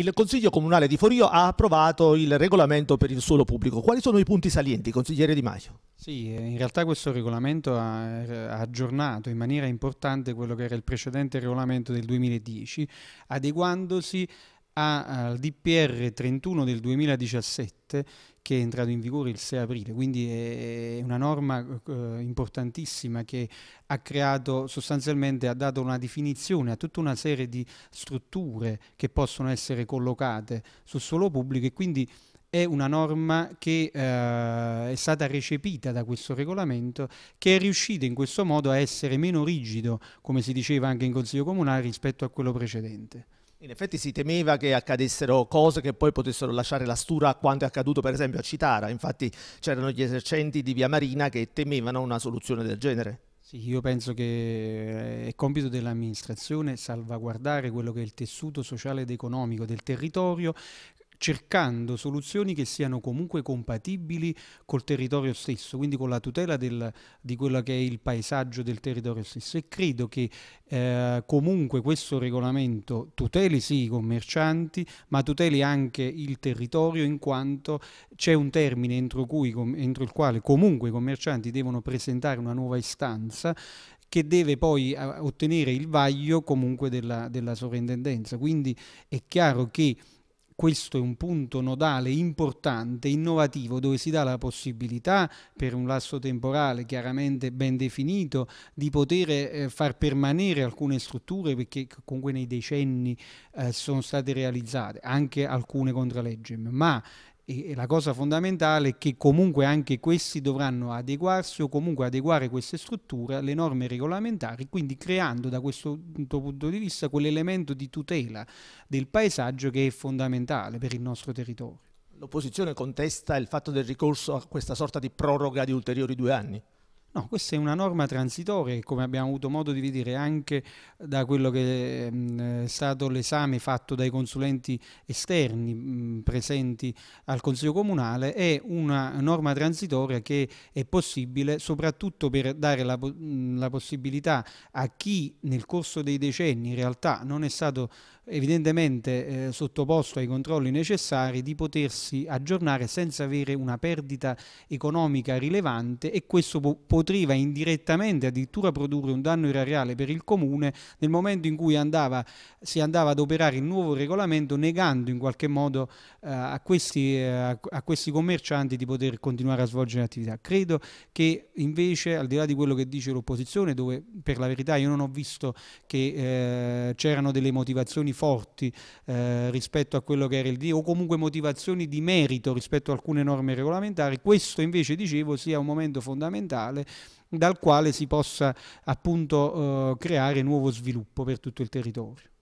Il Consiglio Comunale di Forio ha approvato il regolamento per il suolo pubblico. Quali sono i punti salienti, consigliere Di Maio? Sì, in realtà questo regolamento ha, aggiornato in maniera importante quello che era il precedente regolamento del 2010, adeguandosi al DPR 31 del 2017 che è entrato in vigore il 6 aprile, quindi è una norma eh, importantissima che ha creato sostanzialmente, ha dato una definizione a tutta una serie di strutture che possono essere collocate sul suolo pubblico e quindi è una norma che eh, è stata recepita da questo regolamento che è riuscita in questo modo a essere meno rigido, come si diceva anche in Consiglio Comunale, rispetto a quello precedente. In effetti si temeva che accadessero cose che poi potessero lasciare la stura a quanto è accaduto per esempio a Citara, infatti c'erano gli esercenti di Via Marina che temevano una soluzione del genere. Sì, io penso che eh, è compito dell'amministrazione salvaguardare quello che è il tessuto sociale ed economico del territorio, cercando soluzioni che siano comunque compatibili col territorio stesso, quindi con la tutela del, di quello che è il paesaggio del territorio stesso. E credo che eh, comunque questo regolamento tuteli sì i commercianti, ma tuteli anche il territorio in quanto c'è un termine entro, cui, entro il quale comunque i commercianti devono presentare una nuova istanza che deve poi eh, ottenere il vaglio comunque della, della sovrintendenza. Quindi è chiaro che questo è un punto nodale importante, innovativo, dove si dà la possibilità per un lasso temporale chiaramente ben definito di poter eh, far permanere alcune strutture perché comunque nei decenni eh, sono state realizzate, anche alcune contralegge, ma e la cosa fondamentale è che comunque anche questi dovranno adeguarsi o comunque adeguare queste strutture alle norme regolamentari, quindi creando da questo punto di vista quell'elemento di tutela del paesaggio che è fondamentale per il nostro territorio. L'opposizione contesta il fatto del ricorso a questa sorta di proroga di ulteriori due anni? No, questa è una norma transitoria che come abbiamo avuto modo di vedere anche da quello che mm, è stato l'esame fatto dai consulenti esterni mm, presenti al Consiglio Comunale, è una norma transitoria che è possibile soprattutto per dare la, mm, la possibilità a chi nel corso dei decenni in realtà non è stato evidentemente eh, sottoposto ai controlli necessari di potersi aggiornare senza avere una perdita economica rilevante e questo po poteva indirettamente addirittura produrre un danno erariale per il comune nel momento in cui andava, si andava ad operare il nuovo regolamento negando in qualche modo eh, a, questi, eh, a questi commercianti di poter continuare a svolgere l'attività. Credo che invece al di là di quello che dice l'opposizione dove per la verità io non ho visto che eh, c'erano delle motivazioni forti eh, rispetto a quello che era il D o comunque motivazioni di merito rispetto a alcune norme regolamentari. Questo invece, dicevo, sia un momento fondamentale dal quale si possa appunto eh, creare nuovo sviluppo per tutto il territorio.